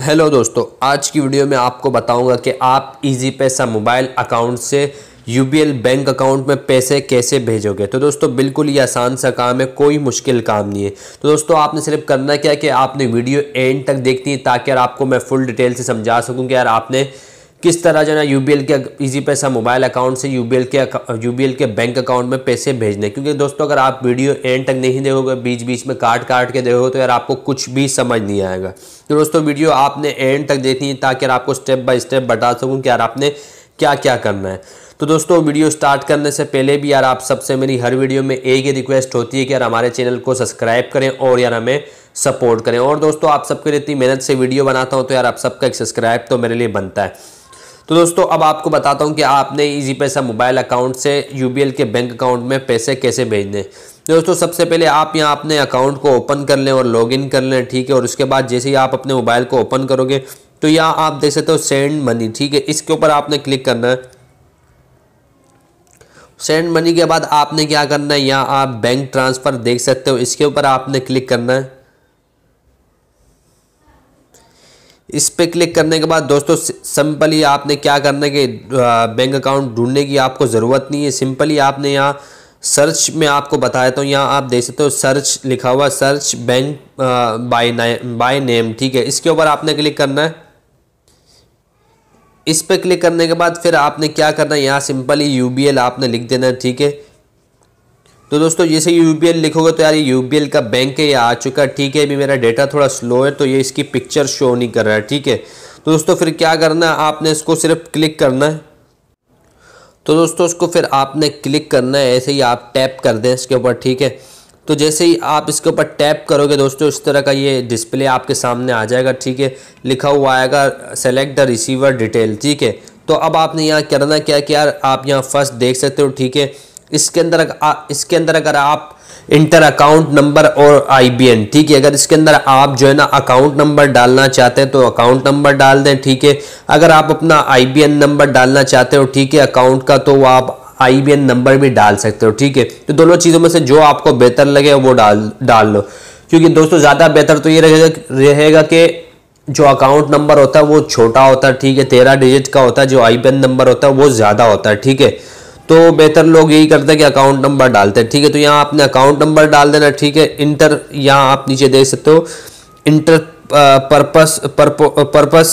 hello दोस्तों आज की वीडियो में आपको बताऊंगा कि आप इजी पैसा मोबाइल अकाउंट से यू बैंक अकाउंट में पैसे कैसे भेजोगे तो दोस्तों बिल्कुल ही आसान सा काम है कोई मुश्किल काम नहीं है तो दोस्तों आपने सिर्फ करना क्या है कि आपने वीडियो एंड तक देखनी है ताकि यार आपको मैं फुल डिटेल से समझा सकूँ कि यार आपने किस तरह जो है ना you K Easypaisa mobile account से U K U K bank account में पैसे भेजने क्योंकि दोस्तों अगर आप वीडियो एंड तक नहीं देखोगे बीच बीच में काट काट के देखोगे तो यार आपको कुछ भी समझ नहीं आएगा तो दोस्तों वीडियो आपने एंड तक देखनी है ताकि यार आपको स्टेप बाय स्टेप बता सकूँ कि यार आपने क्या क्या करना है तो दोस्तों वीडियो स्टार्ट करने से पहले भी यार आप सबसे मेरी हर वीडियो में एक ही रिक्वेस्ट होती है कि यार हमारे चैनल को सब्सक्राइब करें और यार हमें सपोर्ट करें और दोस्तों आप सबके लिए इतनी मेहनत से वीडियो बनाता हूं तो यार आप सबका एक सब्सक्राइब तो मेरे लिए बनता है तो दोस्तों अब आपको बताता हूँ कि आपने इजी पैसा मोबाइल अकाउंट से यू के बैंक अकाउंट में पैसे कैसे भेजने दोस्तों सबसे पहले आप यहाँ अपने अकाउंट को ओपन कर लें और लॉगिन कर लें ठीक है और उसके बाद जैसे ही आप अपने मोबाइल को ओपन करोगे तो यहाँ आप देख सकते हो सेंड मनी ठीक है इसके ऊपर आपने क्लिक करना है सेंड मनी के बाद आपने क्या करना है यहाँ आप बैंक ट्रांसफ़र देख सकते हो इसके ऊपर आपने क्लिक करना है इस पर क्लिक करने के बाद दोस्तों सिंपली आपने क्या करने के बैंक अकाउंट ढूंढने की आपको ज़रूरत नहीं है सिंपली आपने यहाँ सर्च में आपको बताया तो यहाँ आप देख सकते हो सर्च लिखा हुआ search bank by by name ठीक है इसके ऊपर आपने क्लिक करना है इस पर क्लिक करने के बाद फिर आपने क्या करना है यहाँ सिंपली यू आपने लिख देना है ठीक है तो दोस्तों जैसे यू लिखोगे तो यार ये यू का बैंक है ये आ चुका है ठीक है अभी मेरा डेटा थोड़ा स्लो है तो ये इसकी पिक्चर शो नहीं कर रहा है ठीक है तो दोस्तों फिर क्या करना है आपने इसको सिर्फ क्लिक करना है तो दोस्तों उसको फिर आपने क्लिक करना है ऐसे ही आप टैप कर दें इसके ऊपर ठीक है तो जैसे ही आप इसके ऊपर टैप करोगे दोस्तों इस तरह का ये डिस्प्ले आपके सामने आ जाएगा ठीक है लिखा हुआ आएगा सेलेक्ट द रिसीवर डिटेल ठीक है तो अब आपने यहाँ करना क्या कि यार आप यहाँ फर्स्ट देख सकते हो ठीक है इसके अंदर इसके अंदर अगर आप इंटर अकाउंट नंबर और आईबीएन ठीक है अगर इसके अंदर आप जो है ना अकाउंट नंबर डालना चाहते हैं तो अकाउंट नंबर डाल दें ठीक है अगर आप अपना आईबीएन नंबर डालना चाहते हो ठीक है अकाउंट का तो वो आप आईबीएन नंबर भी डाल सकते हो ठीक है तो दोनों चीज़ों में से जो आपको बेहतर लगे वो डाल डाल लो क्योंकि दोस्तों ज़्यादा बेहतर तो ये रहेगा रहेगा कि जो अकाउंट नंबर होता है वो छोटा होता है ठीक है तेरह डिजिट का होता है जो आई नंबर होता है वो ज़्यादा होता है ठीक है तो बेहतर लोग यही करते हैं कि अकाउंट नंबर डालते हैं ठीक है तो यहाँ आपने अकाउंट नंबर डाल देना ठीक है इंटर यहाँ आप नीचे देख सकते हो enter purpose purpose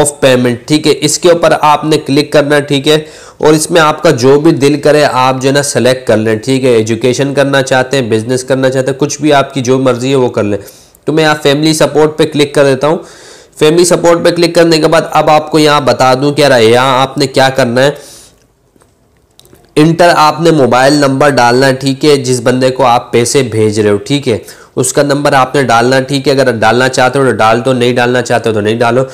of payment ठीक है इसके ऊपर आपने क्लिक करना ठीक है और इसमें आपका जो भी दिल करे आप जो है ना सेलेक्ट कर लें ठीक है एजुकेशन करना चाहते हैं बिजनेस करना चाहते हैं कुछ भी आपकी जो मर्जी है वो कर लें तो मैं यहाँ फैमिली सपोर्ट पे क्लिक कर देता हूँ फैमिली सपोर्ट पे क्लिक करने के बाद अब आपको यहाँ बता दूँ क्या रहा है यहाँ आपने क्या करना है इंटर आपने मोबाइल नंबर डालना ठीक है जिस बंदे को आप पैसे भेज रहे हो ठीक है उसका नंबर आपने डालना ठीक है अगर डालना चाहते हो तो डाल दो नहीं डालना चाहते हो तो नहीं डालो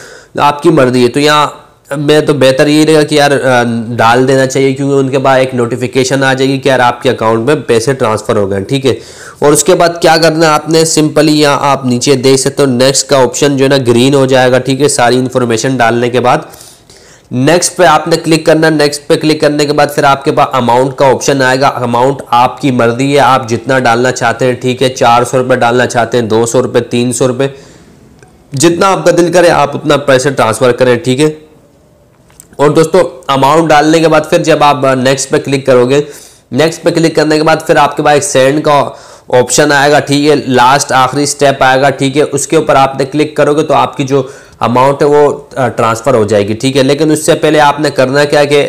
आपकी मर्जी है तो यहाँ मैं तो बेहतर यही रहेगा कि यार डाल देना चाहिए क्योंकि उनके बाद एक नोटिफिकेशन आ जाएगी कि यार आपके अकाउंट में पैसे ट्रांसफ़र हो गए ठीक है और उसके बाद क्या करना है आपने सिंपली यहाँ आप नीचे देख सकते हो नेक्स्ट का ऑप्शन जो है ना ग्रीन हो जाएगा ठीक है सारी इन्फॉर्मेशन डालने के बाद नेक्स्ट पे आपने क्लिक करना नेक्स्ट पे क्लिक करने के बाद फिर आपके पास अमाउंट का ऑप्शन आएगा अमाउंट आपकी मर्जी है आप जितना डालना चाहते हैं ठीक है चार सौ रुपये डालना चाहते हैं दो सौ रुपये तीन सौ रुपये जितना आपका दिल करे आप उतना पैसे ट्रांसफ़र करें ठीक है और दोस्तों अमाउंट डालने के बाद फिर जब आप नेक्स्ट uh, पे क्लिक करोगे नेक्स्ट पे क्लिक करने के बाद फिर आपके पास एक सेंड का ऑप्शन आएगा ठीक है लास्ट आखिरी स्टेप आएगा ठीक है उसके ऊपर आपने क्लिक करोगे तो आपकी जो अमाउंट है वो ट्रांसफ़र uh, हो जाएगी ठीक है लेकिन उससे पहले आपने करना क्या कि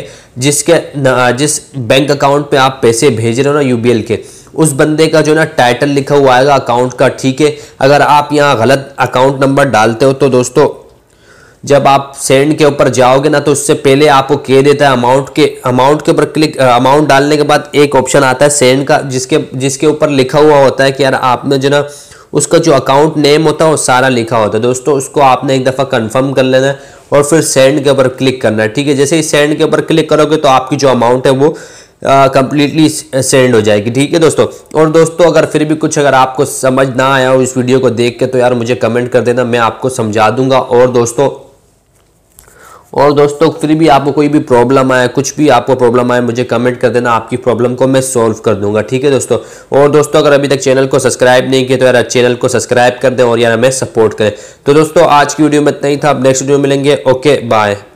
जिसके uh, जिस बैंक अकाउंट पे आप पैसे भेज रहे हो ना यूबीएल के उस बंदे का जो ना टाइटल लिखा हुआ आएगा अकाउंट का ठीक है अगर आप यहाँ गलत अकाउंट नंबर डालते हो तो दोस्तों जब आप सेंड के ऊपर जाओगे ना तो उससे पहले आपको कह देता है अमाउंट के अमाउंट के ऊपर क्लिक अमाउंट uh, डालने के बाद एक ऑप्शन आता है सेंड का जिसके जिसके ऊपर लिखा हुआ होता है कि यार आपने जो ना उसका जो अकाउंट नेम होता है वो सारा लिखा होता है दोस्तों उसको आपने एक दफ़ा कंफर्म कर लेना है और फिर सेंड के ऊपर क्लिक करना है ठीक है जैसे ही सेंड के ऊपर क्लिक करोगे तो आपकी जो अमाउंट है वो कंप्लीटली सेंड हो जाएगी ठीक है दोस्तों और दोस्तों अगर फिर भी कुछ अगर आपको समझ ना आया हो इस वीडियो को देख के तो यार मुझे कमेंट कर देना मैं आपको समझा दूंगा और दोस्तों और दोस्तों फिर भी आपको कोई भी प्रॉब्लम आए कुछ भी आपको प्रॉब्लम आए मुझे कमेंट कर देना आपकी प्रॉब्लम को मैं सॉल्व कर दूंगा ठीक है दोस्तों और दोस्तों अगर अभी तक चैनल को सब्सक्राइब नहीं किया तो यार चैनल को सब्सक्राइब कर दें और यार हमें सपोर्ट करें तो दोस्तों आज की वीडियो में इतना ही था आप नेक्स्ट वीडियो मिलेंगे ओके बाय